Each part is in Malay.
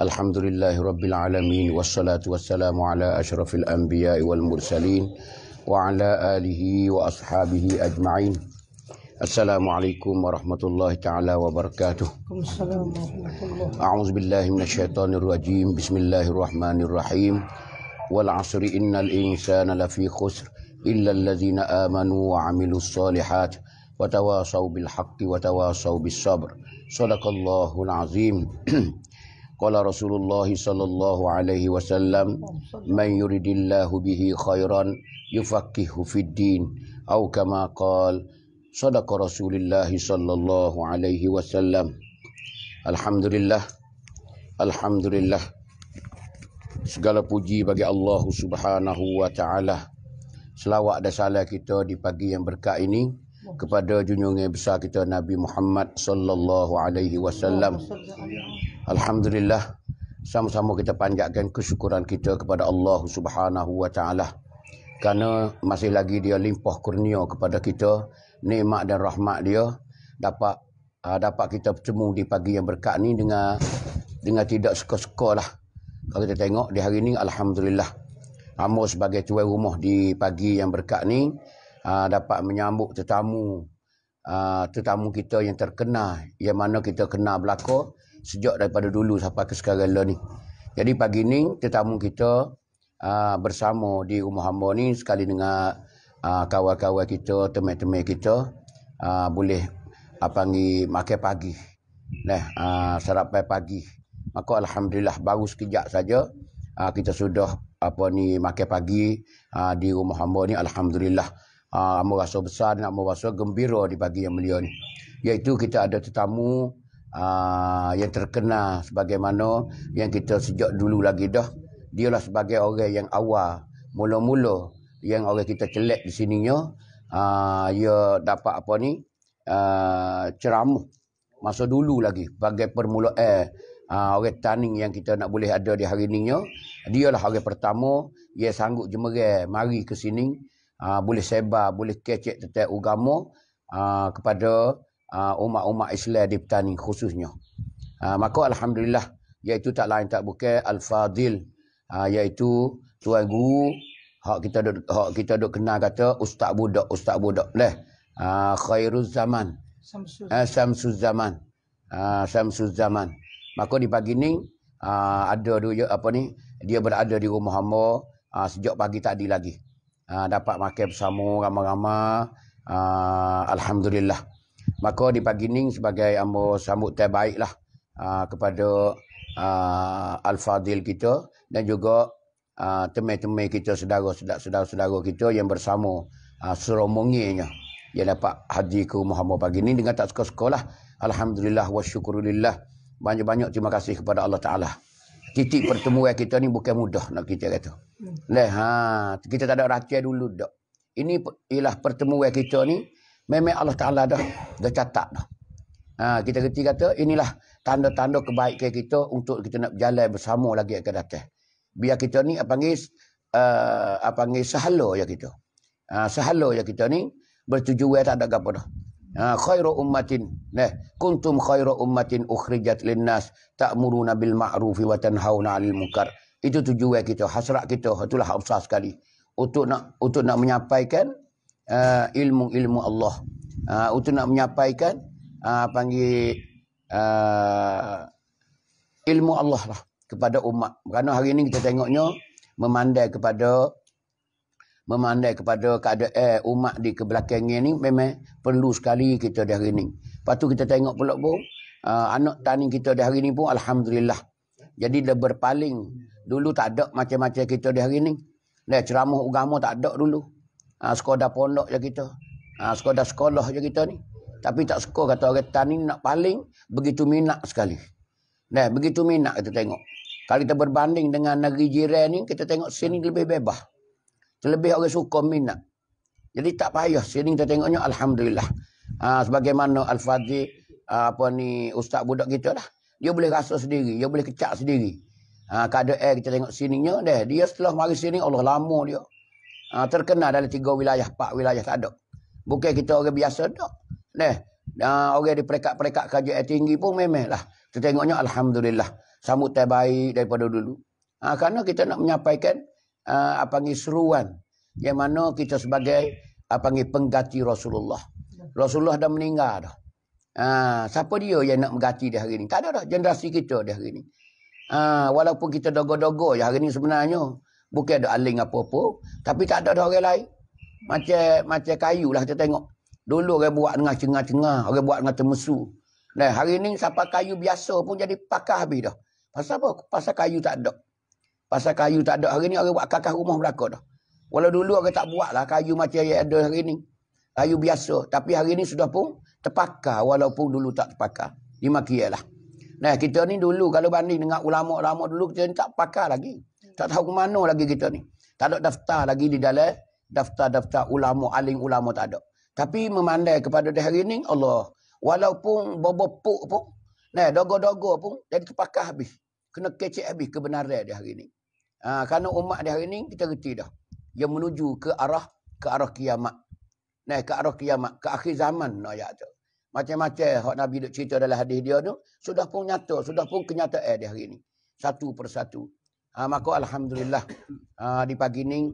الحمد لله رب العالمين والصلاة والسلام على أشرف الأنبياء والمرسلين وعلى آله وأصحابه أجمعين السلام عليكم ورحمة الله تعالى وبركاته أعوذ بالله من الشيطان الرجيم بسم الله الرحمن الرحيم والعصر إن الإنسان لفي خسر إلا الذين آمنوا وعملوا الصالحات وتواصوا بالحق وتواصوا بالصبر صدق الله العظيم Qala Rasulullah sallallahu alaihi wasallam man yuridillahu bihi khairan yufaqihu fid-din au kama qala sadaqa Rasulullah sallallahu alaihi wasallam Alhamdulillah Alhamdulillah Segala puji bagi Allah Subhanahu wa taala Selawat dan salam kita di pagi yang berkat ini kepada junjungan besar kita Nabi Muhammad sallallahu alaihi wasallam. Alhamdulillah. Sama-sama kita panjatkan kesyukuran kita kepada Allah Subhanahu Wa Taala. Karena masih lagi dia limpah kurnia kepada kita nikmat dan rahmat dia dapat uh, dapat kita bertemu di pagi yang berkat ni dengan dengan tidak suka-suka lah. Kalau kita tengok di hari ini Alhamdulillah. Amor sebagai tuan rumah di pagi yang berkat ni uh, dapat menyambut tetamu uh, tetamu kita yang terkenal yang mana kita kenal belakang sejak daripada dulu sampai ke sekarang lah ni. Jadi pagi ni tetamu kita aa, ah, bersama di rumah hamba ni sekali dengan ah, kawan-kawan kita, teman-teman kita aa, ah, boleh apa ni makan pagi. Nah, sarapan pagi. Maka alhamdulillah baru sekejap saja kita sudah apa ni makan pagi aa, di rumah hamba ni alhamdulillah. Ah, uh, rasa besar dan rasa gembira di pagi yang mulia ni. Iaitu kita ada tetamu uh, yang terkenal sebagaimana yang kita sejak dulu lagi dah dia lah sebagai orang yang awal mula-mula yang orang kita celak di sininya uh, ia dapat apa ni uh, ceramah masa dulu lagi sebagai permulaan uh, orang tani yang kita nak boleh ada di hari ininya dialah orang pertama yang sanggup jemerai mari ke sini uh, boleh sebar boleh kecek tentang agama uh, kepada Ah, umat-umat Islam di petani khususnya. Uh, maka Alhamdulillah iaitu tak lain tak bukan Al-Fadil uh, iaitu Tuan Guru hak kita duk, hak kita duk kenal kata Ustaz Budak, Ustaz Budak. Leh. Uh, khairuz Zaman. Samsuz. Uh, Samsuz Zaman. Uh, Samsuz Zaman. Maka di pagi ni uh, ada dia ya, apa ni dia berada di rumah hamba uh, sejak pagi tadi lagi. Uh, dapat makan bersama ramai-ramai. Uh, Alhamdulillah maka di pagi ni sebagai ambo sambut terbaiklah uh, ah, kepada uh, al-fadil kita dan juga uh, ah, teman-teman kita saudara-saudara kita yang bersama uh, seromongnya yang dapat hadir ke rumah ambo pagi ni dengan tak sekolah sekolah. alhamdulillah wa syukurillah banyak-banyak terima kasih kepada Allah Taala. Titik pertemuan kita ni bukan mudah nak kita kata. Hmm. Leh ha, kita tak ada rahsia dulu dak. Ini ialah pertemuan kita ni Memang Allah Ta'ala dah, dah catat dah. Ha, kita kerti kata, inilah tanda-tanda kebaikan kita untuk kita nak berjalan bersama lagi akan datang. Biar kita ni, apa panggil, eh, apa panggil sahala ya kita. Ha, sahala ya kita ni, bertujuan tak ada apa dah. Ha, khairu ummatin, leh, kuntum khairu ummatin ukhrijat linnas, ta'muruna bil ma'rufi wa tanhauna alil munkar. Itu tujuan kita, hasrat kita, itulah hapsah sekali. Untuk nak, untuk nak menyampaikan, uh, ah, ilmu-ilmu Allah. Uh, untuk nak menyampaikan uh, ah, panggil uh, ilmu Allah lah kepada umat. Kerana hari ini kita tengoknya memandai kepada memandai kepada keadaan eh, umat di kebelakangnya ini memang perlu sekali kita dah hari ini. Lepas tu kita tengok pula pun uh, anak tani kita dah hari ini pun Alhamdulillah. Jadi dia berpaling. Dulu tak ada macam-macam kita dah hari ini. Dia lah, ceramah agama tak ada dulu ha, sekolah pondok je kita. Ha, sekolah sekolah je kita ni. Tapi tak sekolah kata orang tani nak paling begitu minat sekali. Nah, begitu minat kita tengok. Kalau kita berbanding dengan negeri jiran ni, kita tengok sini lebih bebas. Terlebih orang suka minat. Jadi tak payah sini kita tengoknya alhamdulillah. Ha, sebagaimana Al-Fadhi ha, apa ni ustaz budak kita lah. Dia boleh rasa sendiri, dia boleh kecak sendiri. Ha, kadang air kita tengok sininya deh. Dia setelah mari sini Allah lama dia. Ha, terkenal dalam tiga wilayah, empat wilayah tak ada. Bukan kita orang biasa tak. Nah, ha, orang di perekat-perekat kerja yang tinggi pun memeh lah. Tertengoknya Alhamdulillah. Sambut terbaik daripada dulu. Ha, kerana kita nak menyampaikan uh, apa ni seruan. Yang mana kita sebagai apa ni pengganti Rasulullah. Rasulullah dah meninggal dah. Ha, siapa dia yang nak mengganti dia hari ini? Tak ada dah generasi kita dah hari ini. Ha, walaupun kita dogo-dogo ya hari ini sebenarnya. Bukan ada aling apa-apa. Tapi tak ada orang lain. Macam macam kayu lah kita tengok. Dulu orang buat dengan cengah-cengah. Orang buat dengan temesu. Nah, hari ini siapa kayu biasa pun jadi pakar habis dah. Pasal apa? Pasal kayu tak ada. Pasal kayu tak ada. Hari ini orang buat kakak rumah belakang dah. Walau dulu orang tak buat lah kayu macam yang ada hari ini Kayu biasa. Tapi hari ini sudah pun terpakar. Walaupun dulu tak terpakar. Lima kia lah. Nah, kita ni dulu kalau banding dengan ulama-ulama dulu kita ni tak pakar lagi. Tak tahu ke mana lagi kita ni. Tak ada daftar lagi di dalam daftar-daftar ulama alim ulama tak ada. Tapi memandai kepada dah hari ni Allah. Walaupun bobopuk pun, nah dogo-dogo pun jadi terpakah habis. Kena kecek habis kebenaran dia hari ni. Ha, karena umat dia hari ni kita reti dah. Yang menuju ke arah ke arah kiamat. Nah ke arah kiamat, ke akhir zaman nah ya tu. Macam-macam hak Nabi duk cerita dalam hadis dia tu sudah pun nyata, sudah pun kenyataan dia hari ni. Satu persatu. Ah uh, maka alhamdulillah uh, di pagi ini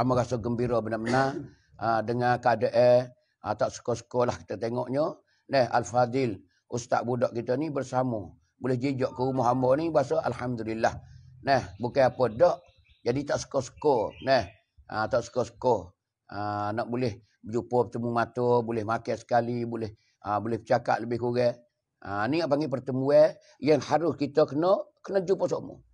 amak ah, rasa gembira benar-benar ah uh, dengar keadaan ah uh, tak suka-suka lah kita tengoknya. Neh Al-Fadil, ustaz budak kita ni bersama. Boleh jejak ke rumah hamba ni bahasa alhamdulillah. Neh bukan apa dak. Jadi tak suka-suka. Neh ah uh, tak suka-suka. uh, nak boleh berjumpa bertemu mata, boleh makan sekali, boleh uh, boleh bercakap lebih kurang. Ah uh, ni apa panggil pertemuan yang harus kita kena kena jumpa semua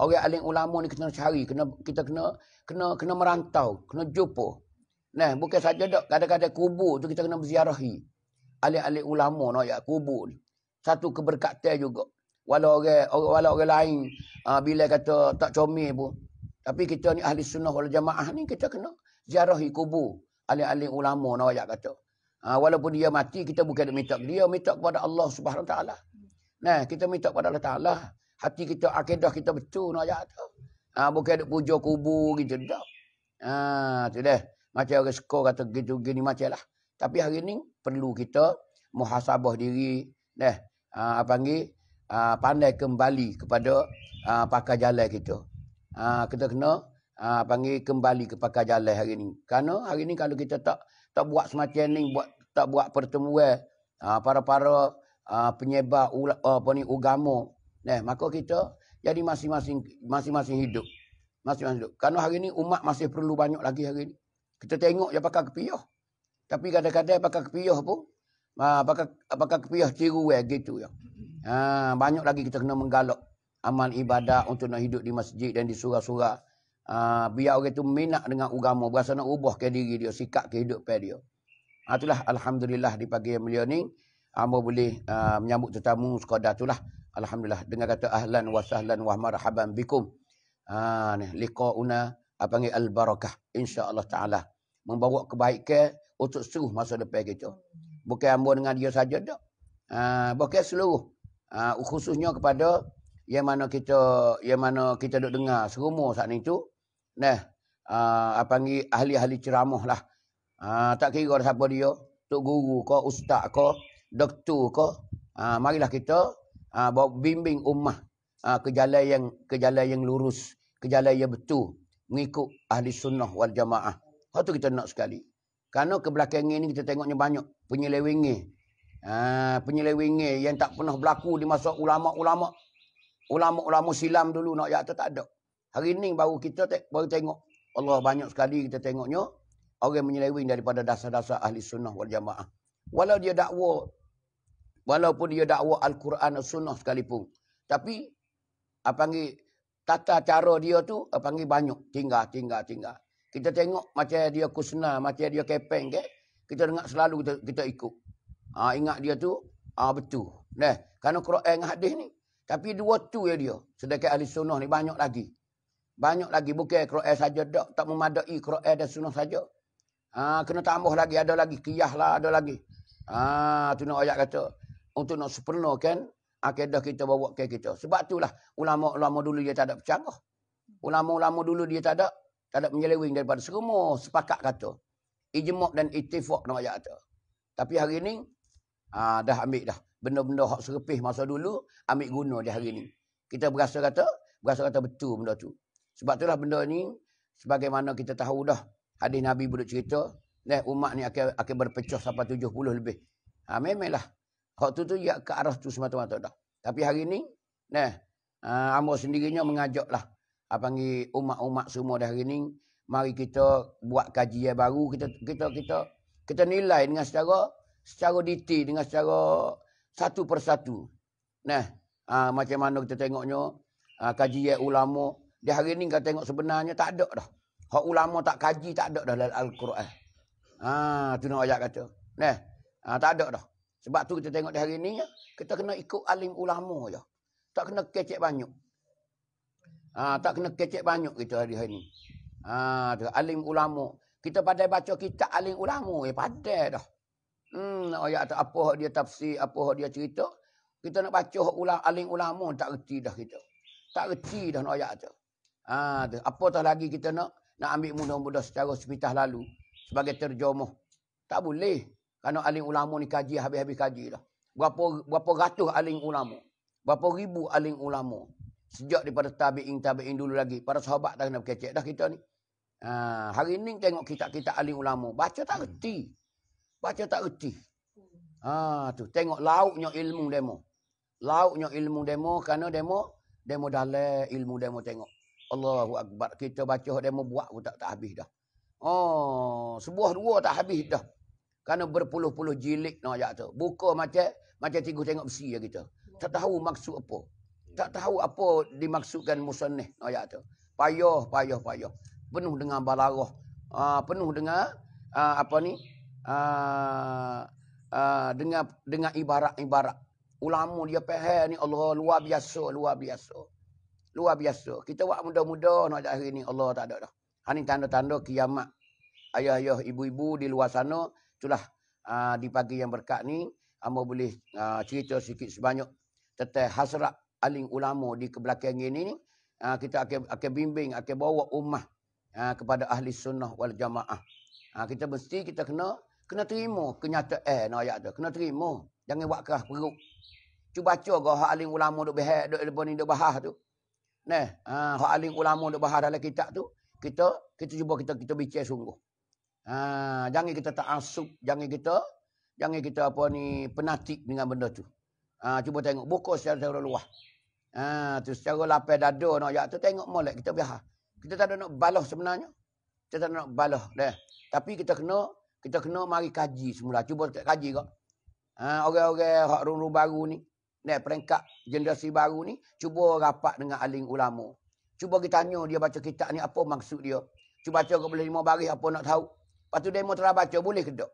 orang alim ulama ni kena cari, kena kita kena kena kena merantau, kena jumpa. Nah, bukan saja dak kadang-kadang kubur tu kita kena berziarahi. Alim-alim ulama nak ya kubur. Satu keberkatan juga. Walau orang walau orang lain uh, bila kata tak comel pun. Tapi kita ni ahli sunnah wal jamaah ni kita kena ziarahi kubur alim-alim ulama nak ya kata. Uh, walaupun dia mati kita bukan minta dia minta kepada Allah Subhanahu Wa taala. Nah, kita minta kepada Allah taala hati kita akidah kita betul nak ajak tu. Ha, bukan duk puja kubur gitu dah. Ha, tu dah. Macam orang sekor kata gitu gini macam lah. Tapi hari ni perlu kita muhasabah diri. Dah. Ha, apa panggil? Ha, pandai kembali kepada ha, pakar jalan kita. Ha, kita kena ha, panggil kembali ke pakar jalan hari ni. Karena hari ni kalau kita tak tak buat semacam ni, buat, tak buat pertemuan, ha, para-para uh, ha, penyebab uh, apa ni, ugama Nah, eh, maka kita jadi masing-masing masing-masing hidup. Masing-masing hidup. Karena hari ini umat masih perlu banyak lagi hari ini. Kita tengok je pakai kepiah. Tapi kadang-kadang pakai kepiah pun. Ha, ah, pakai, pakai kepiah ciru eh, gitu ya. Ha, banyak lagi kita kena menggalak. Amal ibadah untuk nak hidup di masjid dan di surau surah Ha, biar orang itu minat dengan agama. Berasa nak ubah ke diri dia. Sikap ke hidup dia. Ha, itulah Alhamdulillah di pagi yang mulia ni hamba boleh uh, menyambut tetamu sekadar itulah. Alhamdulillah. Dengan kata ahlan wa sahlan wa marhaban bikum. Ha ni liqauna apa ni al barakah insyaallah taala membawa kebaikan untuk seluruh masa depan kita. Bukan hamba dengan dia saja dak. Ha ah, bukan seluruh. Ha, khususnya kepada yang mana kita yang mana kita dok dengar serumur saat ni tu. Nah, ha, apa ni ahli-ahli ceramah lah. Ha, tak kira siapa dia, tok guru kau, ustaz kau doktor ke ha, marilah kita ha, bawa bimbing ummah ha, ke jalan yang ke jalan yang lurus ke jalan yang betul mengikut ahli sunnah wal jamaah ha tu kita nak sekali kerana kebelakang ini kita tengoknya banyak penyelewengi ha, penyelewengi yang tak pernah berlaku di masa ulama-ulama ulama-ulama silam dulu nak ya tak ada hari ini baru kita te baru tengok Allah banyak sekali kita tengoknya orang menyeleweng daripada dasar-dasar ahli sunnah wal jamaah. Walau dia dakwa Walaupun dia dakwa Al-Quran Sunnah sekalipun. Tapi, apa panggil, tata cara dia tu, apa panggil banyak. Tinggal, tinggal, tinggal. Kita tengok macam dia kusna, macam dia kepeng ke. Kita dengar selalu kita, kita ikut. Ha, ingat dia tu, ha, betul. Nah, karena Quran dengan hadis ni. Tapi dua tu ya dia. Sedangkan ahli sunnah ni banyak lagi. Banyak lagi. Bukan Quran saja tak. Tak memadai Quran dan sunnah saja. Ha, kena tambah lagi. Ada lagi. Kiyah lah ada lagi. Ha, tu nak ayat kata untuk nak sempurnakan akidah kita bawa ke kita. Sebab itulah ulama-ulama dulu dia tak ada percanggah. Ulama-ulama dulu dia tak ada tak ada menyeleweng daripada semua sepakat kata. Ijmak dan ittifaq nama ayat kata. Tapi hari ini aa, ha, dah ambil dah benda-benda hak serpih masa dulu ambil guna di hari ini. Kita berasa kata berasa kata betul benda tu. Sebab itulah benda ni sebagaimana kita tahu dah hadis Nabi buduk cerita, umat ni akan akan berpecah sampai 70 lebih. Ha, memanglah Hak tu tu ya ke arah tu semata-mata dah. Tapi hari ni, nah, uh, Amor sendirinya mengajaklah. Apa ni umat-umat semua dah hari ni. Mari kita buat kajian baru. Kita kita kita kita nilai dengan secara secara detail. Dengan secara satu persatu. Nah, uh, macam mana kita tengoknya. Uh, kajian ulama. Di hari ni kita tengok sebenarnya tak ada dah. Hak ulama tak kaji tak ada dah dalam Al-Quran. Ah, tu nak ayat kata. Nah, uh, tak ada dah. Sebab tu kita tengok di hari ni, kita kena ikut alim ulama je. Tak kena kecek banyak. Ha, tak kena kecek banyak kita hari-hari ni. Ha, tu, alim ulama. Kita pada baca kitab alim ulama. Ya, pada dah. Hmm, ayat atau apa dia tafsir, apa dia cerita. Kita nak baca ulang alim ulama, tak reti dah kita. Tak reti dah nak ayat tu. Ha, tu. Apa tu lagi kita nak nak ambil muda-muda secara sepitah lalu. Sebagai terjemah. Tak boleh. Karena alim ulama ni kaji habis-habis kaji dah. Berapa, berapa ratus alim ulama. Berapa ribu alim ulama. Sejak daripada tabi'in, tabi'in dulu lagi. Para sahabat tak kena berkecek dah kita ni. Ha, hari ni tengok kita kita alim ulama. Baca tak hmm. erti. Baca tak erti. Ha, tu. Tengok lauknya ilmu demo. Lauknya ilmu demo. Kerana demo, demo dalam ilmu demo tengok. Allahu Akbar. Kita baca demo buat pun tak, tak habis dah. Oh, sebuah dua tak habis dah. Kerana berpuluh-puluh jilid nak ayat tu. Buka macam macam tiga tengok besi ya kita. Tak tahu maksud apa. Tak tahu apa dimaksudkan musanih nak ayat tu. Payah, payah, payah. Penuh dengan balarah. Uh, ah, penuh dengan uh, apa ni? Uh, Uh, dengan dengan ibarat-ibarat ulama dia pahal ni Allah luar biasa luar biasa luar biasa kita buat muda-muda nak jadi hari ni Allah tak ada dah ha ni tanda-tanda kiamat ayah-ayah ibu-ibu di luar sana itulah uh, di pagi yang berkat ni hamba ah, boleh uh, cerita sikit sebanyak tentang hasrat aling ulama di kebelakang ini ni uh, kita akan akan bimbing akan bawa ummah uh, kepada ahli sunnah wal jamaah uh, kita mesti kita kena kena terima kenyataan eh, ayat tu kena terima jangan buat kerah peruk cuba baca gah aling ulama duk behat duk lebon ni duk bahas tu Nah, ha, aling ulama duk bahas dalam kitab tu, kita kita cuba kita kita bincang sungguh. Ha, jangan kita tak ta'asub. Jangan kita. Jangan kita apa ni. Penatik dengan benda tu. Ha, cuba tengok. Buka secara, secara luah. Ha, tu secara lapis dada nak jatuh. Ya, tu tengok molek. Kita biar. Ha. Kita tak ada nak balah sebenarnya. Kita tak ada nak balah. Deh. Tapi kita kena. Kita kena mari kaji semula. Cuba kaji kak. Ha, Orang-orang hak rung-rung baru ni. Deh, peringkat generasi baru ni. Cuba rapat dengan aling ulama. Cuba kita tanya dia baca kitab ni. Apa maksud dia? Cuba baca kau boleh lima baris apa nak tahu. Lepas tu demo telah baca boleh ke tak?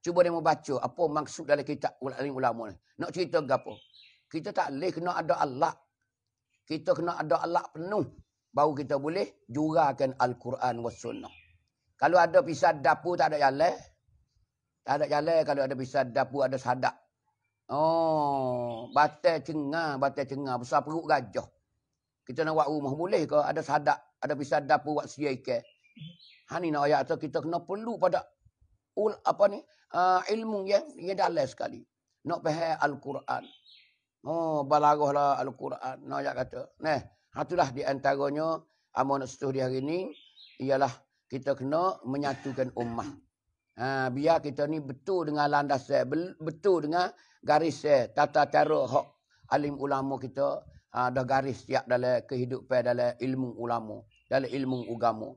Cuba demo baca apa maksud dalam kitab ulama ulama ni. Nak cerita gapo? Kita tak boleh kena ada Allah. Kita kena ada Allah penuh baru kita boleh jurakan al-Quran was sunnah. Kalau ada pisah dapur tak ada jalan. Tak ada jalan kalau ada pisah dapur ada sadak. Oh, batal cengah, batal cengah besar perut gajah. Kita nak buat rumah boleh ke ada sadak, ada pisah dapur buat sia ikat hani ni nak ayat tu kita kena perlu pada ul apa ni? Uh, ilmu yang yang dalam sekali. Nak faham al-Quran. Oh, lah al-Quran. Nak ayat kata. Nah, hatulah di antaranya amanah setuh di hari ini ialah kita kena menyatukan ummah. Ha, biar kita ni betul dengan landas betul dengan garis tata cara hak alim ulama kita ada ha, garis tiap dalam kehidupan dalam ilmu ulama dalam ilmu agama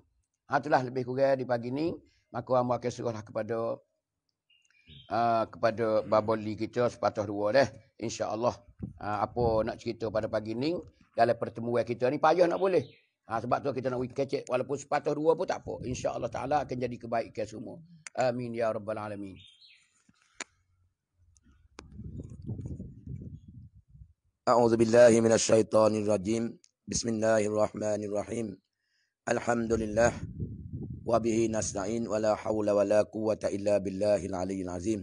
Hatulah lebih kurang di pagi ni maka hamba akan suruhlah kepada uh, kepada baboli kita sepatah dua deh insyaallah uh, apa nak cerita pada pagi ni dalam pertemuan kita ni payah nak boleh ha, sebab tu kita nak kecek walaupun sepatah dua pun tak apa insyaallah taala akan jadi kebaikan semua amin ya rabbal alamin A'udzu billahi minasy syaithanir rajim Bismillahirrahmanirrahim Alhamdulillah wa bihi nasta'in wa la hawla wa la quwwata illa billahil aliyyil azim.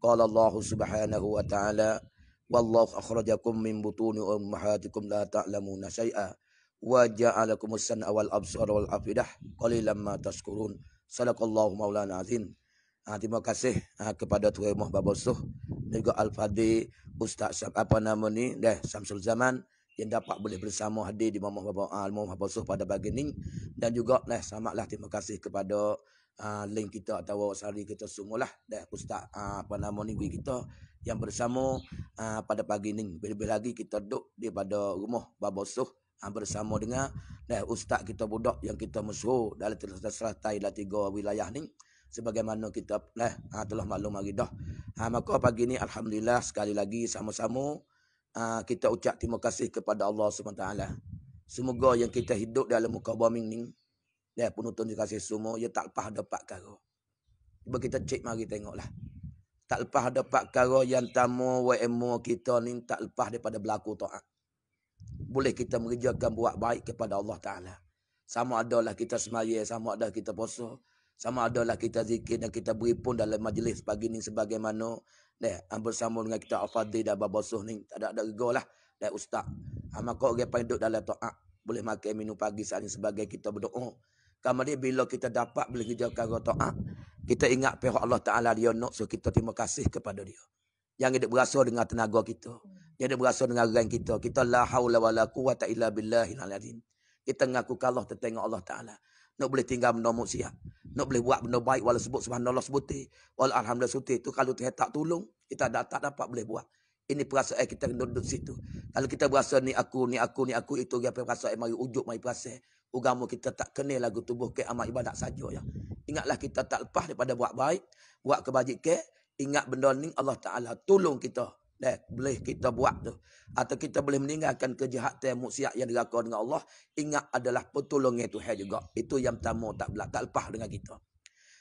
Qala Allah subhanahu wa ta'ala wallahu akhrajakum min butuni ummahatikum la ta'lamuna shay'a wa ja'alakum as-sam'a wal absara wal afidah qalilan ma tashkurun. Salakallahu maulana azim. Ha, terima kasih ah, kepada Tuan Muhammad Bosuh. Dan juga Al-Fadhi Ustaz apa nama ni? Dah, Samsul Zaman yang dapat boleh hmm. bersama hadir di Mamah Bapa Al-Mamah ah, Bapak pada pagi ini. Dan juga lah, selamatlah terima kasih kepada uh, link kita atau sari kita semua lah. Dan Ustaz uh, apa nama ni, kita yang bersama uh, pada pagi ini. Lebih-lebih lagi kita duduk di pada rumah Bapa Suh uh, bersama dengan lah, Ustaz kita budak yang kita mesuruh dalam selatai dalam tiga wilayah ini. Sebagaimana kita lah, uh, telah maklum lagi dah. Uh, maka pagi ini Alhamdulillah sekali lagi sama-sama. Ah, kita ucap terima kasih kepada Allah SWT. Semoga yang kita hidup dalam muka bumi ini, Dia penonton terima kasih semua. Ia tak lepas dapat karo. Cuba kita cek mari tengoklah. Tak lepas dapat karo yang tamu WMO kita ni. Tak lepas daripada berlaku ta'at. Boleh kita mengerjakan buat baik kepada Allah Taala. Sama adalah kita semaya. Sama adalah kita posuh sama adalah kita zikir dan kita beri pun dalam majlis pagi ni sebagaimana deh ah, bersama dengan kita al-fadhil dan babasuh ni tak ada ada lah, dan ustaz ha ah, kau orang pun duduk dalam taat boleh makan minum pagi saat ini sebagai kita berdoa Kamu kemudian bila kita dapat boleh kerjakan roh taat kita ingat pihak Allah Ta'ala dia nak so kita terima kasih kepada dia yang dia berasa dengan tenaga kita yang dia berasa dengan rang kita kita la haula wala quwata illa billahil alazim kita mengaku kalah tertengok Allah Ta'ala nak boleh tinggal benda maksiat. Nak boleh buat benda baik walau sebut subhanallah sebut. Eh. Walau alhamdulillah sebut. Itu eh. kalau kita tak tolong, kita dah tak dapat boleh buat. Ini perasaan eh, kita duduk situ. Kalau kita berasa ni aku, ni aku, ni aku. Itu dia perasaan yang mari ujuk, mari perasaan. Ugamu kita tak kena lagu tubuh ke amat ibadat saja. Ya. Ingatlah kita tak lepas daripada buat baik. Buat kebajik ke. Ingat benda ni Allah Ta'ala tolong kita. Eh, boleh kita buat tu. Atau kita boleh meninggalkan kejahatan muksiat yang dilakukan dengan Allah. Ingat adalah pertolongan Tuhan juga. Itu yang pertama tak belak, tak lepas dengan kita.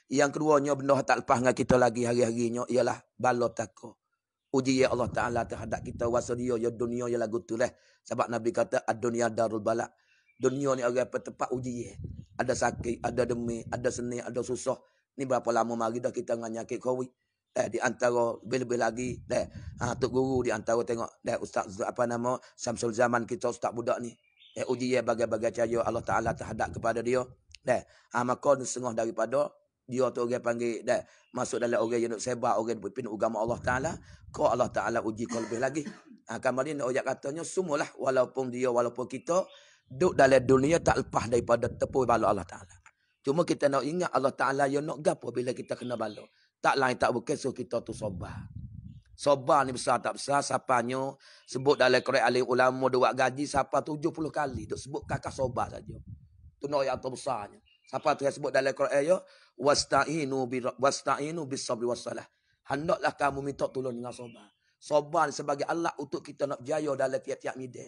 Yang keduanya benda tak lepas dengan kita lagi hari-harinya ialah balot tako. Uji ya Allah Ta'ala terhadap kita. Wasa dia ya dunia ya lagu tu lah. Sebab Nabi kata ad-dunia darul balak. Dunia ni agak apa tempat uji ya. Ada sakit, ada demi, ada seni, ada susah. Ni berapa lama mari dah kita dengan nyakit COVID eh, di antara lebih-lebih lagi dah eh, ha, guru di antara tengok dah eh, ustaz apa nama Samsul Zaman kita ustaz budak ni eh, uji dia bagai-bagai cahaya Allah Taala terhadap kepada dia dah eh, ha, maka setengah daripada dia tu orang panggil dah masuk dalam orang yang nak sebar orang pimpin agama Allah Taala ko Allah Taala uji kau lebih lagi ha, ah, kamari nak ojak katanya semualah walaupun dia walaupun kita duduk dalam dunia tak lepas daripada tepu bala Allah Taala cuma kita nak ingat Allah Taala yang nak gapo bila kita kena bala tak lain tak bukan so kita tu sobah. Sobah ni besar tak besar. Sapanya sebut dalam korek alim ulama dia buat gaji. tujuh puluh kali. Dia sebut kakak soba saja. Tu nak yang terbesarnya. siapa tu yang sebut dalam korek eh, ayo. Wasta'inu bi, wasta bi sabri wassalah. Handaklah kamu minta tolong dengan soba. Sobah sebagai Allah untuk kita nak jaya dalam tiap-tiap midi.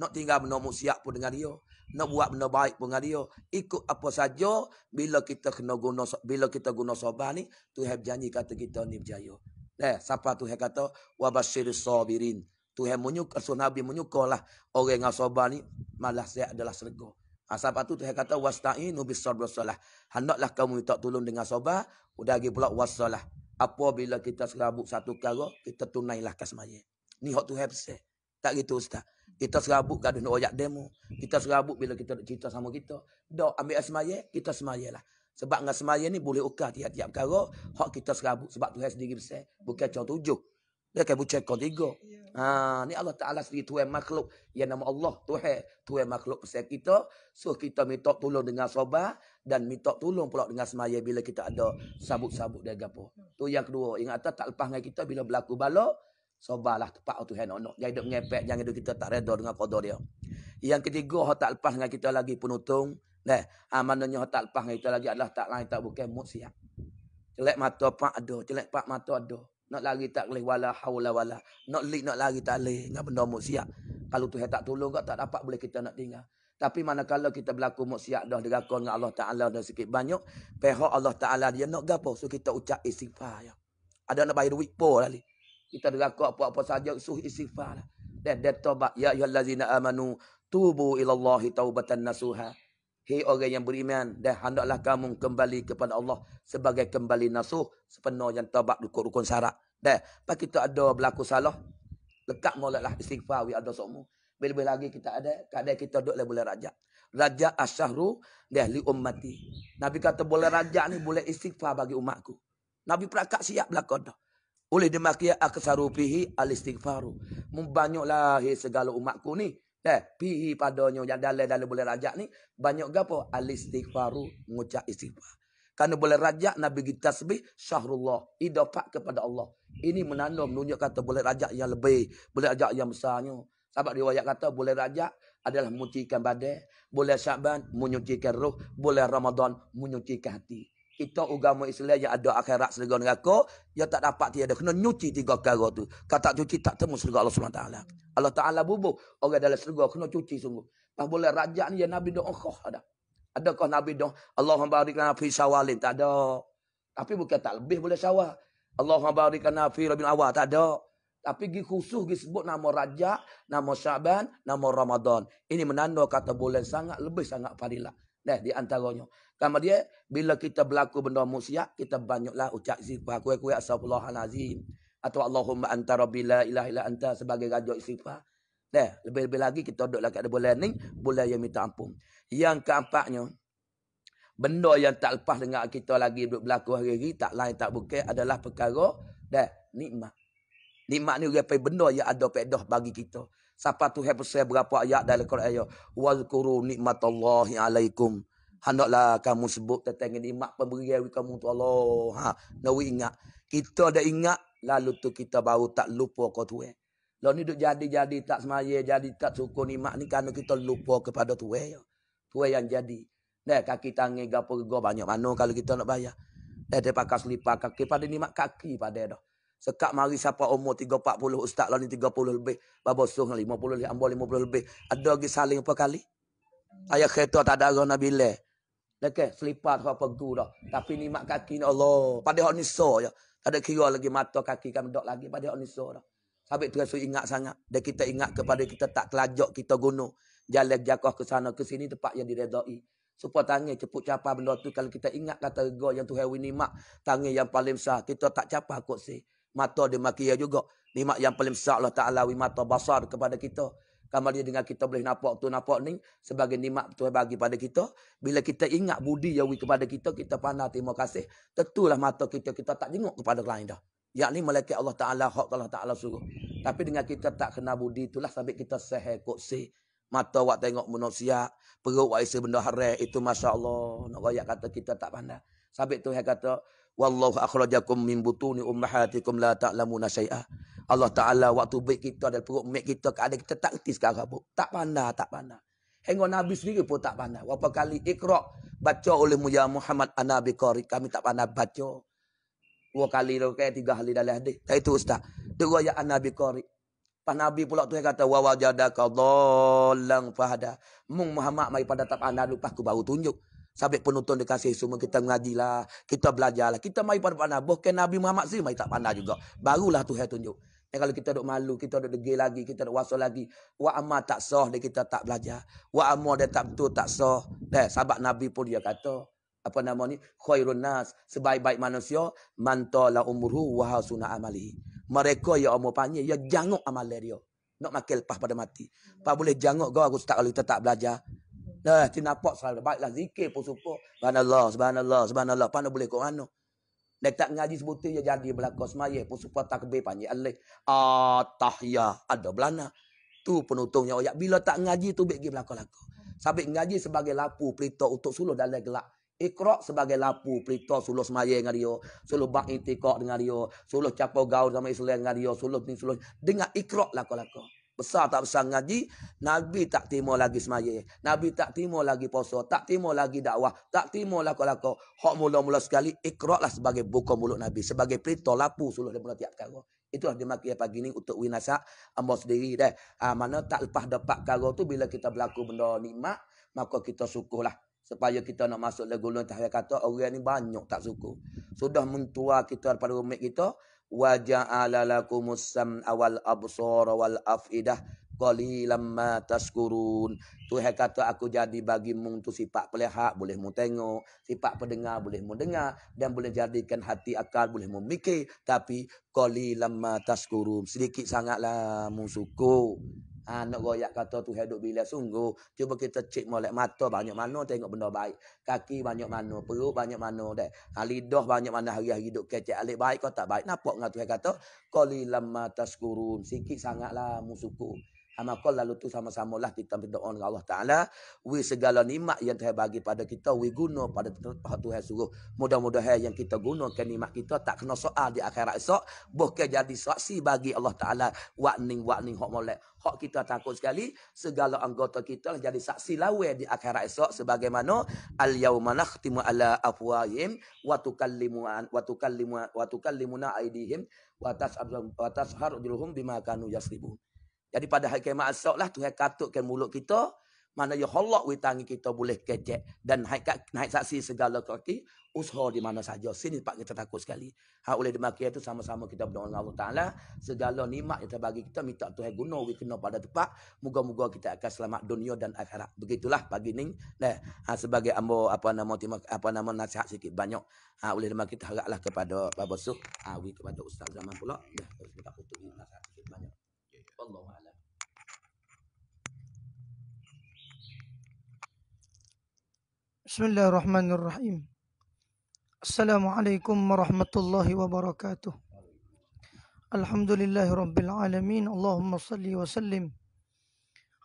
Nak tinggal menomu siap pun dengan dia nak buat benda baik pun dengan dia. Ikut apa saja bila kita kena guna bila kita guna sabar ni Tuhan berjanji kata kita ni berjaya. Eh, siapa Tuhan kata wa basyiris sabirin. Tuhan menyuka so Nabi menyukalah orang yang sabar ni malah saya adalah syurga. Ha, siapa tu Tuhan kata wasta'inu bis sabr salah. Hendaklah kamu tak tolong dengan sabar, udah lagi pula wasalah. bila kita serabut satu perkara, kita tunailah kasmaya. Ni hak Tuhan pesan. Tak gitu ustaz. Kita serabut kadang nak royak demo. Kita serabut bila kita nak cerita sama kita. Dok ambil asmaya, kita semaya lah. Sebab dengan semaya ni boleh ukar tiap-tiap perkara. Hak kita serabut sebab Tuhan sendiri besar. Bukan macam tujuh. Dia akan bucah kau tiga. Ha, ni Allah Ta'ala sendiri Tuhan makhluk. Yang nama Allah Tuhan. Tuhan makhluk besar kita. So kita minta tolong dengan sobat. Dan minta tolong pula dengan semaya bila kita ada sabuk-sabuk dia gapo. Tu yang kedua. Yang tak lepas dengan kita bila berlaku balok. Sobalah tepat tu hen onok. Oh, jangan hidup ngepek. Jangan hidup kita tak reda dengan kodoh dia. Yang ketiga, orang tak lepas dengan kita lagi penutung. Nah, amanannya ah, orang tak lepas dengan kita lagi adalah tak lain tak bukan mutsiak. Celek mata pak ada. Celek pak mata ada. Nak lari tak boleh. Wala hawla wala. Nak lik nak lari tak boleh. Nak benda mutsiak. Kalau Tuhan tak tolong tak dapat boleh kita nak tinggal. Tapi mana kalau kita berlaku maksiat dah dirakon dengan Allah Ta'ala dah sikit banyak. Pihak Allah Ta'ala dia nak gapo. So kita ucap istighfar. Ya. Ada nak bayar duit pun lah kita neraka apa-apa saja suhi istighfar lah. dan dan tobat ya ayyuhallazina amanu tubu ilallahi taubatan nasuha hei orang yang beriman dan hendaklah kamu kembali kepada Allah sebagai kembali nasuh sepenuh yang tobat rukun-rukun syarat dah pas kita ada berlaku salah lekak molatlah istighfar we ada semua. lebih-lebih lagi kita ada keadaan kita duduk dalam bulan rajab rajab asyahru dah li ummati nabi kata boleh rajab ni boleh istighfar bagi umatku nabi perakak siap berlaku dah oleh demakia aksaru fihi al-istighfaru. segala umatku ni. Eh, pihi padanya yang dalam dalam boleh rajak ni. Banyak ke apa? al mengucap istighfar. Karena boleh rajak Nabi kita tasbih syahrullah. Idafak kepada Allah. Ini menandu menunjuk kata boleh rajak yang lebih. Boleh rajak yang besarnya. Sahabat riwayat kata boleh rajak adalah menyucikan badan. Boleh syaban menyucikan roh. Boleh ramadan menyucikan hati kita agama Islam yang ada akhirat surga neraka yang tak dapat tiada kena nyuci tiga perkara tu kata cuci tak temu surga Allah Subhanahu taala Allah taala bubuh orang dalam surga kena cuci sungguh tak boleh rajak ni yang nabi doa khah oh, ada adakah nabi doa Allahumma barik lana fi sawalin tak ada tapi bukan tak lebih boleh sawal Allahumma barik lana fi rabil awal tak ada tapi gi khusus gi sebut nama rajak nama syaban nama ramadan ini menanda kata boleh sangat lebih sangat fadilah Dah di antaranya. Kamu dia bila kita berlaku benda musyak kita banyaklah ucap zikir aku aku astaghfirullahalazim atau Allahumma anta rabbi la ilaha anta sebagai rajuk istighfar. Dah lebih-lebih lagi kita duduk kat bulan ni bulan yang minta ampun. Yang keempatnya benda yang tak lepas dengan kita lagi duduk berlaku hari-hari tak lain tak bukan adalah perkara dah nikmat. Nikmat ni ialah benda yang ada faedah bagi kita. Siapa tu hep saya berapa ayat dalam Quran ya. Wazkuru nikmatallahi alaikum. Hendaklah kamu sebut tentang nikmat pemberian kamu tu Allah. Ha, nawi ingat. Kita dah ingat lalu tu kita baru tak lupa kau tu eh. Lalu ni duk jadi-jadi tak semaya, jadi tak syukur nikmat ni kerana kita lupa kepada tu eh. Tu yang jadi. Nah, kaki tangan gapo-gapo banyak mana kalau kita nak bayar. Eh, dia pakai selipar kaki pada nikmat kaki pada dah. Sekak mari siapa umur 3, 40, ustaz lah ni 30 lebih. Bapak suruh 50 lebih, ambo 50 lebih. Ada lagi saling apa kali? Ayah kereta tak ada orang Nabi Lai. Lekan, selipar tu apa gu dah. Tapi ni mak kaki ni Allah. Pada orang niso ya. Tak ada kira lagi mata kaki kami dok lagi pada orang niso dah. Habis tu rasa ingat sangat. Dan kita ingat kepada kita tak telajak kita guna. Jalan jakoh ke sana ke sini tempat yang diredai. Supaya tangan cepat capai benda tu. Kalau kita ingat kata gua yang tu hewi ni mak. Tangan yang paling sah. Kita tak capai kot si mata dia makia juga. Nikmat yang paling besar Allah Ta'ala wi mata basar kepada kita. Kamal dia dengan kita boleh nampak tu nampak ni. Sebagai nikmat Tuhan bagi pada kita. Bila kita ingat budi yang kepada kita. Kita pandai terima kasih. Tentulah mata kita. Kita tak tengok kepada orang lain dah. Yang ni malaikat Allah Ta'ala. Hak Allah Ta'ala suruh. Tapi dengan kita tak kena budi. Itulah sampai kita seher si Mata wak tengok manusia siap. Perut awak isi benda haram. Itu Masya Allah. Nak rakyat kata kita tak pandai. Sampai Tuhan kata. Wallahu akhrajakum min butuni ummahatikum la ta'lamuna syai'a. Allah Ta'ala waktu baik kita dalam perut mek kita keadaan kita tak kerti sekarang. Bu. Tak pandai, tak pandai. Hingga Nabi sendiri pun tak pandai. Berapa kali ikhrak baca oleh Muja ya Muhammad anabi nabi Qari. Kami tak pandai baca. Dua kali tu kaya tiga kali dalam hadis. Tak itu ustaz. Dua ya An-Nabi Qari. Pas Nabi pula tu kata. Wa wajadaka dolang fahada. Mung Muhammad mai pada tak pandai. lupa aku baru tunjuk. Sampai penonton dikasih semua kita lah, kita belajar lah, Kita mai pada pandai. Bukan Nabi Muhammad sih mai tak pandai juga. Barulah tu Tuhan tunjuk. Dan kalau kita duk malu, kita duk degil lagi, kita duk wasal lagi. Wa amma tak soh dia kita tak belajar. Wa amma dia tak betul tak sah. Dah sahabat Nabi pun dia kata apa nama ni khairun nas sebaik-baik manusia mantala umruhu wa hasuna amali mereka yang umur panjang ya, ya jangok amal dia nak makan lepas pada mati Pak boleh jangok kau aku tak kalau kita tak belajar Nah, ti nampak selalu. Baiklah, zikir pun suka. Subhanallah, subhanallah, subhanallah. Pandu boleh kau anu. Nek tak ngaji sebutin, ya jadi belakang semaya. Pun suka takbir panjik alih. Atahya, ada belana. Tu penutungnya. Oh, ya. Bila tak ngaji, tu bagi belakok lako. Sabik ngaji sebagai lapu, perita untuk suluh dan gelap. Ikrok sebagai lapu, perita suluh semaya dengan dia. Suluh bak intikok dengan dia. Suluh capo gaul sama islam dengan dia. Suluh ni suluh. Dengar ikrok laku-laku besar tak besar ngaji, Nabi tak timo lagi semaya. Nabi tak timo lagi poso, tak timo lagi dakwah, tak timur lako-lako. Hak mula-mula sekali, ikrok lah sebagai buku mulut Nabi. Sebagai perintah lapu suluh dia tiap kara. Itulah dia makin pagi ni untuk winasak ambil sendiri dah. Ha, mana tak lepas dapat kara tu, bila kita berlaku benda nikmat, maka kita syukur lah. Supaya kita nak masuk lagu lontah. Dia kata, orang ni banyak tak suku. Sudah mentua kita daripada rumit kita, وَجَعَلَ لَكُمُ السَّمْعَ وَالْأَبْصَارَ afidah qalilam ma tashkurun tu hak kata aku jadi bagi mung tu sifat pelihat boleh mu tengok sifat pendengar boleh mu dengar dan boleh jadikan hati akal boleh mu mikir tapi qalilam ma tashkurun sedikit sangatlah mu syukur Anak ha, nak kata tu hidup bila sungguh. Cuba kita cek molek mata banyak mana tengok benda baik. Kaki banyak mana, perut banyak mana. Dek. Ha, lidah banyak mana hari hidup kecek. Alik baik kau tak baik. Nampak dengan tu kata. Kali lama taskurun. Sikit sangatlah musuhku. Amal kau lalu tu sama-sama lah kita berdoa dengan Allah Ta'ala. We segala nikmat yang Tuhan bagi pada kita, we guna pada Tuhan suruh. Mudah-mudahan yang kita ke nikmat kita tak kena soal di akhirat esok. Bukan jadi saksi bagi Allah Ta'ala. Wakning, wakning, hak molek. hak kita takut sekali. Segala anggota kita jadi saksi lawe di akhirat esok. Sebagaimana al-yawma nakhtimu ala afwahim wa tukallimuna aidihim Watas tashharujuluhum bima kanu yasribun. Jadi pada hari kiamat esok lah Tuhan katukkan mulut kita. Mana ya Allah we tangi kita boleh kejek. Dan naik, naik saksi segala kaki. Usha di mana saja. Sini pak kita takut sekali. Ha, oleh demikian itu sama-sama kita berdoa dengan Allah Ta'ala. Segala nikmat yang terbagi kita. Minta Tuhan guna. We kena pada tempat. Moga-moga kita akan selamat dunia dan akhirat. Begitulah pagi ni. Nah, ha, sebagai ambo, apa nama tima, apa nama nasihat sikit banyak. Ha, oleh demikian kita haraplah kepada Bapak Suh. Ha, kepada Ustaz Zaman pula. Nah, kita putus nasihat. والله أعلم بسم الله الرحمن الرحيم السلام عليكم ورحمة الله وبركاته الحمد لله رب العالمين اللهم صل وسلم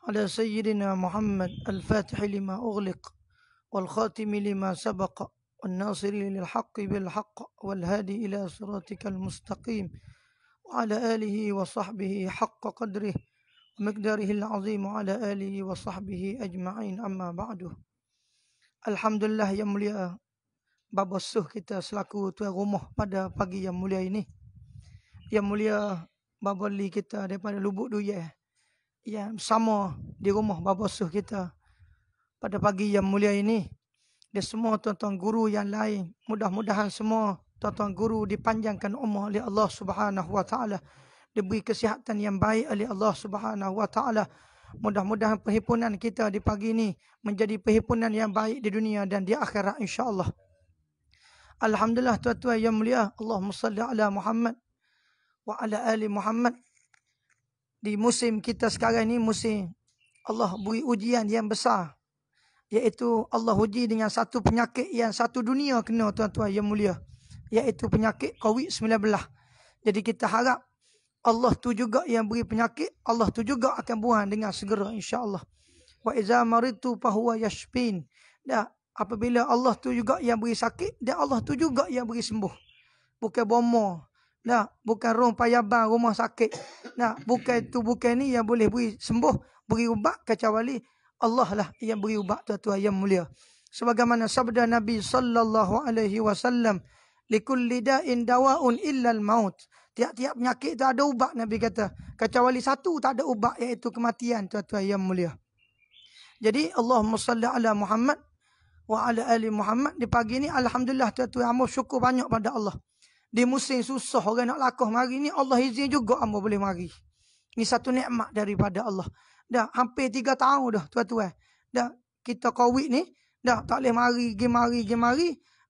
على سيدنا محمد الفاتح لما أغلق والخاتم لما سبق والناصر للحق بالحق والهادي إلى صراطك المستقيم وعلى آله وصحبه حق قدره ومقداره العظيم وعلى آله وصحبه أجمعين أما بعد الحمد لله يا مليا babasuh kita selaku tuan rumah pada pagi yang mulia ini. Yang mulia babali kita daripada lubuk duye. Yang sama di rumah babasuh kita pada pagi yang mulia ini. Dan semua tuan guru yang lain. Mudah-mudahan semua tuan-tuan guru dipanjangkan umur oleh Allah Subhanahu wa taala diberi kesihatan yang baik oleh Allah Subhanahu wa taala mudah-mudahan perhimpunan kita di pagi ini menjadi perhimpunan yang baik di dunia dan di akhirat insya Allah. alhamdulillah tuan-tuan yang mulia Allah salli ala Muhammad wa ala ali Muhammad di musim kita sekarang ini musim Allah beri ujian yang besar iaitu Allah uji dengan satu penyakit yang satu dunia kena tuan-tuan yang mulia iaitu penyakit COVID-19. Jadi kita harap Allah tu juga yang beri penyakit, Allah tu juga akan buang dengan segera insya-Allah. Wa iza maritu fa huwa yashfin. Dah apabila Allah tu juga yang beri sakit, dia Allah tu juga yang beri sembuh. Bukan bomo. Nah, bukan rum payaban rumah sakit. Nah, bukan itu bukan ni yang boleh beri sembuh, beri ubat kecuali Allah lah yang beri ubat tuan-tuan yang mulia. Sebagaimana sabda Nabi sallallahu alaihi wasallam, likulli da'in dawa'un illa al-maut. Tiap-tiap penyakit itu ada ubat Nabi kata. Kecuali satu tak ada ubat iaitu kematian tuan-tuan yang mulia. Jadi Allahumma salli ala Muhammad wa ala ali Muhammad di pagi ini. alhamdulillah tuan-tuan yang syukur banyak pada Allah. Di musim susah orang nak lakuh mari Ini Allah izin juga amo boleh mari. Ini satu nikmat daripada Allah. Dah hampir tiga tahun dah tuan-tuan. Dah kita covid ni dah tak boleh mari, gi mari, gi mari.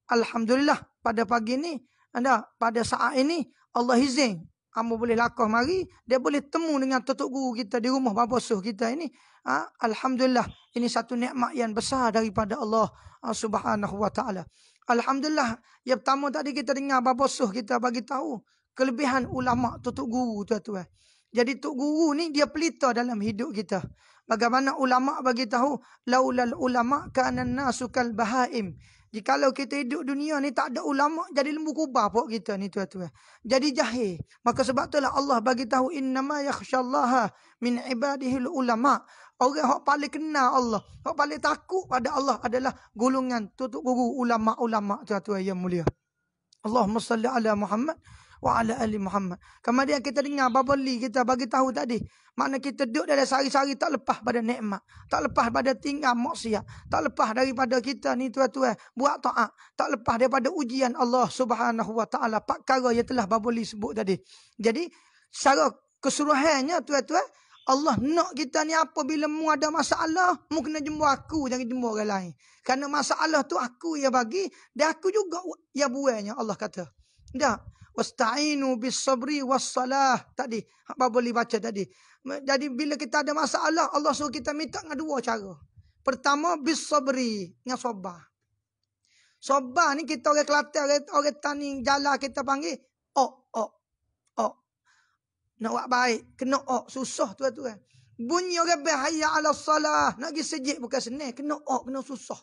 Alhamdulillah pada pagi ni anda pada saat ini Allah izin kamu boleh lakon mari dia boleh temu dengan tutup guru kita di rumah bapa suh kita ini ha? alhamdulillah ini satu nikmat yang besar daripada Allah ha, Subhanahu wa taala alhamdulillah yang pertama tadi kita dengar bapa suh kita bagi tahu kelebihan ulama tutup guru tuan-tuan jadi tok guru ni dia pelita dalam hidup kita Bagaimana ulama bagi tahu laulal ulama kana nasu kal bahaim. kalau kita hidup dunia ni tak ada ulama jadi lembu kubah pok kita ni tuan-tuan. Jadi jahil. Maka sebab itulah Allah bagi tahu innama yakhshallaha min ibadihi ulama. Orang yang paling kenal Allah, yang paling takut pada Allah adalah golongan tutup guru ulama-ulama tuan-tuan yang mulia. Allahumma salli ala Muhammad wa ala ali Muhammad. Kemudian kita dengar babali kita bagi tahu tadi. mana kita duduk dari sari-sari tak lepas pada nikmat. Tak lepas pada tinggal maksiat. Tak lepas daripada kita ni tuan-tuan buat taat. Tak lepas daripada ujian Allah subhanahu wa ta'ala. Pak kara yang telah babali sebut tadi. Jadi secara keseluruhannya tuan-tuan. Allah nak kita ni apa bila mu ada masalah, mu kena jumpa aku jangan jumpa orang lain. Karena masalah tu aku yang bagi dan aku juga yang buahnya Allah kata. Tak wastainu bis sabri wassalah tadi apa boleh baca tadi jadi bila kita ada masalah Allah suruh kita minta dengan dua cara pertama bis sabri dengan sabar sabar ni kita orang Kelantan orang, orang tani jala kita panggil ok ok ok nak buat baik kena ok susah tu lah tu kan bunyi orang bahaya ala salah nak pergi sejik bukan senang kena ok kena susah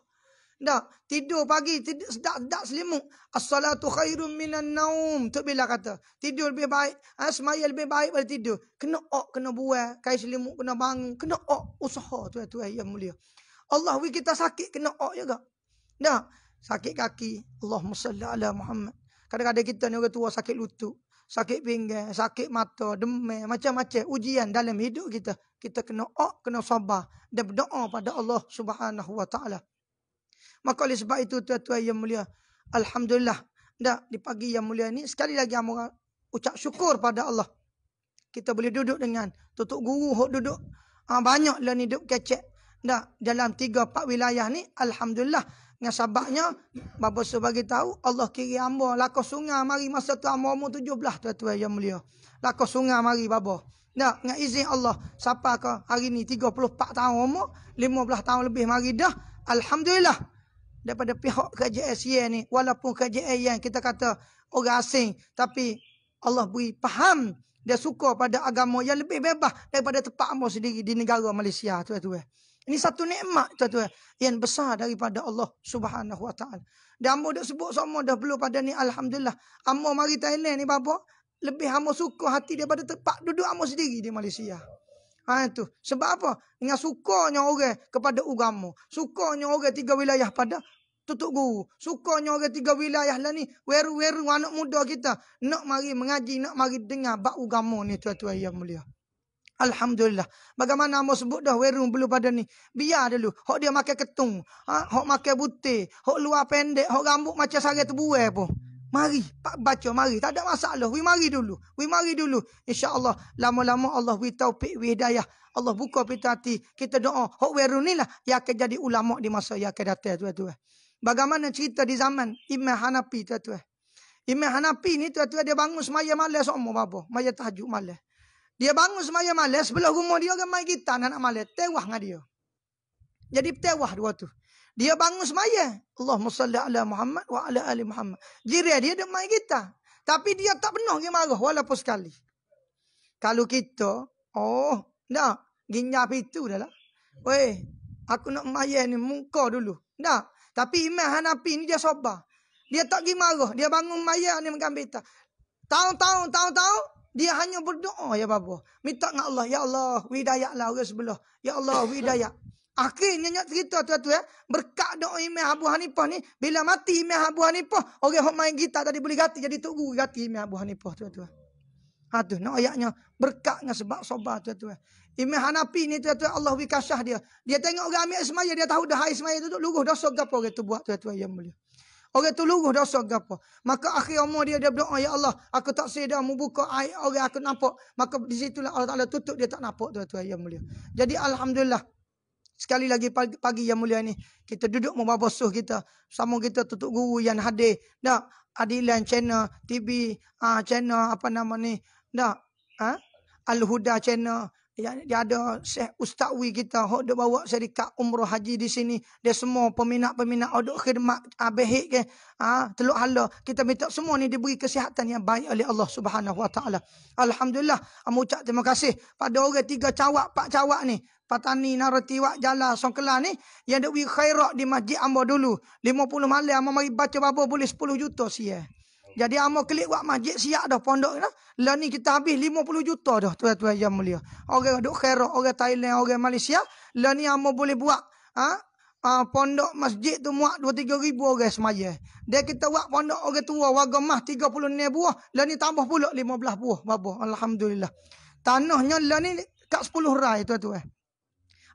tak. Tidur pagi, tidur sedap-sedap selimut. As-salatu khairun minan naum. Tok Bila kata. Tidur lebih baik. Ha, semaya lebih baik pada tidur. Kena ok, kena buah. Kain selimut, kena bangun. Kena ok. Usaha tu tu tuan yang mulia. Allah, we kita sakit, kena ok juga. dah Sakit kaki. Allah musallah ala Muhammad. Kadang-kadang kita ni orang tua sakit lutut. Sakit pinggang, sakit mata, demam, macam-macam. Ujian dalam hidup kita. Kita kena ok, kena sabar. Dan berdoa pada Allah subhanahu wa ta'ala. Maka oleh sebab itu tuan-tuan yang mulia, alhamdulillah. Dah di pagi yang mulia ini sekali lagi amuk ucap syukur pada Allah. Kita boleh duduk dengan tutup guru hok duduk. Ha, banyak lah ni duduk kecek. Dah dalam tiga empat wilayah ni alhamdulillah. Dengan sebabnya bapa su tahu Allah kiri hamba lako sungai mari masa tu hamba umur 17 tuan-tuan yang mulia. Lako sungai mari bapa. Nah, dengan izin Allah, siapa ke hari ni 34 tahun umur, 15 tahun lebih mari dah. Alhamdulillah, daripada pihak kerajaan Syria ni walaupun kerajaan yang kita kata orang asing tapi Allah beri faham dia suka pada agama yang lebih bebas daripada tempat ambo sendiri di negara Malaysia tu tu. Ini satu nikmat tu tu yang besar daripada Allah Subhanahu Wa Taala. Dan ambo dah sebut semua dah perlu pada ni alhamdulillah. Ambo mari Thailand ni bapa lebih ambo suka hati daripada tempat duduk ambo sendiri di Malaysia. Ha itu. Sebab apa? Dengan sukanya orang kepada agama. Sukanya orang tiga wilayah pada tutup guru. Sukanya orang tiga wilayah lah ni. Weru-weru anak muda kita. Nak mari mengaji, nak mari dengar bak agama ni tuan-tuan yang mulia. Alhamdulillah. Bagaimana Amor sebut dah werung belum pada ni. Biar dulu. Hok dia makan ketung. Ha? Hak makan butir. Hak luar pendek. hok rambut macam sarai terbuai pun. Mari. Pak Baca. Mari. Tak ada masalah. We mari dulu. We mari dulu. InsyaAllah. Lama-lama Allah. We taupik. We hidayah. Allah buka pintu hati. Kita doa. Hok we runilah. Ya akan jadi ulama' di masa. Ya akan datang. Tuan -tuan. Bagaimana cerita di zaman. Imam Hanapi. Tuan -tuan. Imam Hanapi ni. Tuan -tuan, dia bangun semaya malas. Semua apa-apa. Maya tahajud malas. Dia bangun semaya malas. Sebelah rumah dia. Orang main gitar. Anak malas. Tewah dengan dia. Jadi petewah dua tu. Dia bangun semaya. Allahumma salli ala Muhammad wa ala ali Muhammad. Jiria dia dia main kita. Tapi dia tak penuh dia marah walaupun sekali. Kalau kita, oh, dah. Ginyap itu dah lah. Weh, aku nak maya ni muka dulu. Dah. Tapi Imam Hanafi ni dia sobah. Dia tak pergi marah. Dia bangun maya ni makan beta. Tahun-tahun, tahun-tahun. Dia hanya berdoa, ya Bapak. Minta dengan Allah. Ya Allah, widayaklah orang sebelah. Ya Allah, widayak. Akhirnya nak cerita tu-tu ya. Berkat doa Imam Abu Hanifah ni. Bila mati Imam Abu Hanifah. Orang hok main kita tadi boleh ganti. Jadi tuk guru ganti Imam Abu Hanifah tu-tu ya. Ha tu. Nak ayatnya. Berkatnya sebab sobat tu-tu ya. Imam Hanafi ni tu-tu ya. Allah wikasyah dia. Dia tengok orang ambil semaya. Dia tahu dah air semaya tu-tu. Luruh dosa gapa orang tu buat tu-tu ya. Yang mulia. Orang tu luruh dosa gapa. Maka akhir umur dia dia berdoa. Ya Allah. Aku tak sedar membuka air orang aku nampak. Maka di situlah Allah Ta'ala tutup dia tak nampak tu-tu ya. Yang mulia. Jadi Alhamdulillah. Sekali lagi pagi, pagi yang mulia ni kita duduk membawa bosuh kita sama kita tutup guru yang hadir dak adilan channel TV ah channel apa nama ni dak ha? Ah, al huda channel dia ada Syekh Ustawi kita hok dok bawa syarikat umrah haji di sini dia semua peminat-peminat hok khidmat abeh ah, ke ha teluk hala kita minta semua ni diberi kesihatan yang baik oleh Allah Subhanahu wa taala alhamdulillah amu ah, ucap terima kasih pada orang tiga cawak pak cawak ni patani narati wak jala songkelan ni yang dok wi khairat di masjid ambo dulu 50 malam amu mari baca babo boleh 10 juta sia jadi amo klik buat masjid siap dah pondok dah. Lah ni kita habis 50 juta dah tuan-tuan yang mulia. Orang duk khairah, orang Thailand, orang Malaysia, lah ni amo boleh buat. Ha? Uh, pondok masjid tu muak 2-3 ribu orang semaya. Dia kita buat pondok orang tua, warga mah 36 buah. Lah ni tambah pula 15 buah. babo. Alhamdulillah. Tanahnya lah ni kat 10 rai tuan-tuan.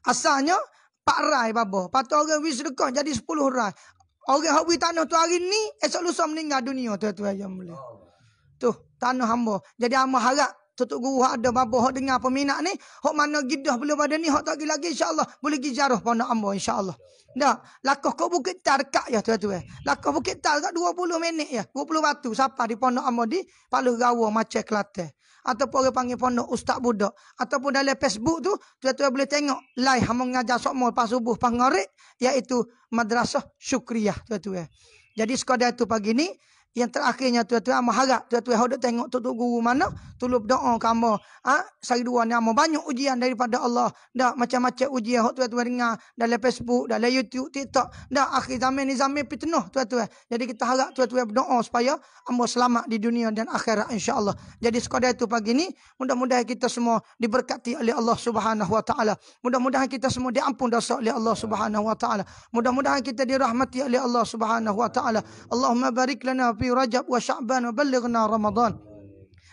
Asalnya 4 rai babo. Patut orang wisdekah jadi 10 rai. Orang hok pergi tanah tu hari ni, esok lusa meninggal dunia tu tuan yang mulia. Oh. Tu, tanah hamba. Jadi hamba harap tutup guru hok ada babo hok dengar peminat ni, hok mana gidah belum pada ni, hok tak lagi insyaallah boleh gi jarah pada hamba insya-Allah. Dak, lakah ke Bukit Tarkak ya tuan-tuan. Lakah Bukit Tarkak 20 minit ya, 20 batu sampai di pondok hamba di Palu Rawa Macai Kelantan ataupun orang panggil pondok ustaz budak ataupun dalam Facebook tu tuan-tuan boleh tengok live hang mengajar sok mall pas subuh pas ngarik iaitu madrasah syukriah tuan-tuan. Jadi sekadar itu pagi ni yang terakhirnya tuan-tuan berharap tuan-tuan hendak tengok tok guru mana tulup doa kamu. Ha? Sari dua ni amat banyak ujian daripada Allah. Dah macam-macam ujian hok tuan-tuan dengar dalam Facebook, dalam YouTube, TikTok. Dah akhir zaman ni zaman fitnah tuan-tuan. Jadi kita harap tuan-tuan berdoa supaya amba selamat di dunia dan akhirat insya-Allah. Jadi sekadar itu pagi ni mudah-mudahan kita semua diberkati oleh Allah Subhanahu wa taala. Mudah-mudahan kita semua diampun dosa oleh Allah Subhanahu wa taala. Mudah-mudahan kita dirahmati oleh Allah Subhanahu wa taala. Allahumma barik lana في رجب وشعبان وبلغنا رمضان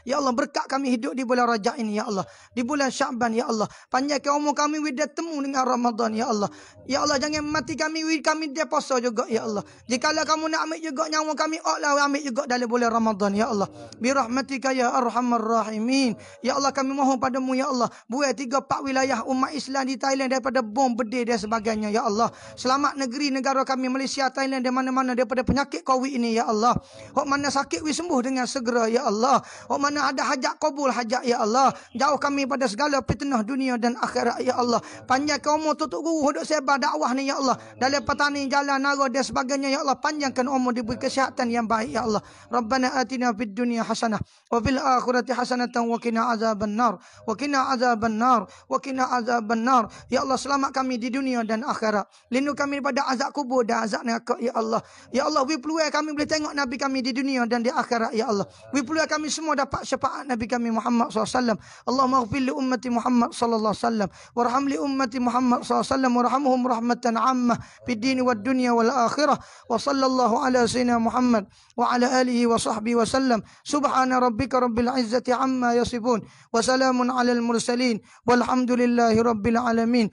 Ya Allah berkat kami hidup di bulan Rajab ini ya Allah. Di bulan Syaban ya Allah. Panjangkan umur kami bila temu dengan Ramadan ya Allah. Ya Allah jangan mati kami wid kami dia puasa juga ya Allah. Jikala kamu nak ambil juga nyawa kami oklah ambil juga dalam bulan Ramadan ya Allah. Bi rahmatika ya arhamar rahimin. Ya Allah kami mohon padamu ya Allah. Buat tiga empat wilayah umat Islam di Thailand daripada bom bedil dan sebagainya ya Allah. Selamat negeri negara kami Malaysia Thailand di mana-mana daripada penyakit COVID ini ya Allah. Hok mana sakit wi sembuh dengan segera ya Allah. Hok mana ada hajat kabul hajat ya Allah jauh kami pada segala fitnah dunia dan akhirat ya Allah panjangkan umur tutup guru hidup sebar dakwah ni ya Allah dalam petani jalan naga dan sebagainya ya Allah panjangkan umur diberi kesihatan yang baik ya Allah Rabbana atina fid dunya hasanah wa fil akhirati hasanah wa qina azaban nar wa qina azaban nar wa qina azaban ya Allah selamat kami di dunia dan akhirat lindungi kami pada azab kubur dan azab neraka ya Allah ya Allah we kami boleh tengok nabi kami di dunia dan di akhirat ya Allah we kami semua dapat syafaat Nabi kami Muhammad SAW. Allahumma gfir li ummati Muhammad SAW. Warham li ummati Muhammad SAW. Warhamhum rahmatan ammah. Bidini wa dunia wal akhirah. Wa sallallahu ala sayyidina Muhammad. Wa ala alihi wa sahbihi wa sallam. Subhana rabbika rabbil izzati amma yasifun. Wasalamun ala al mursalin. Walhamdulillahi rabbil alamin.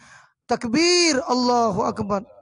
Takbir Allahu Akbar.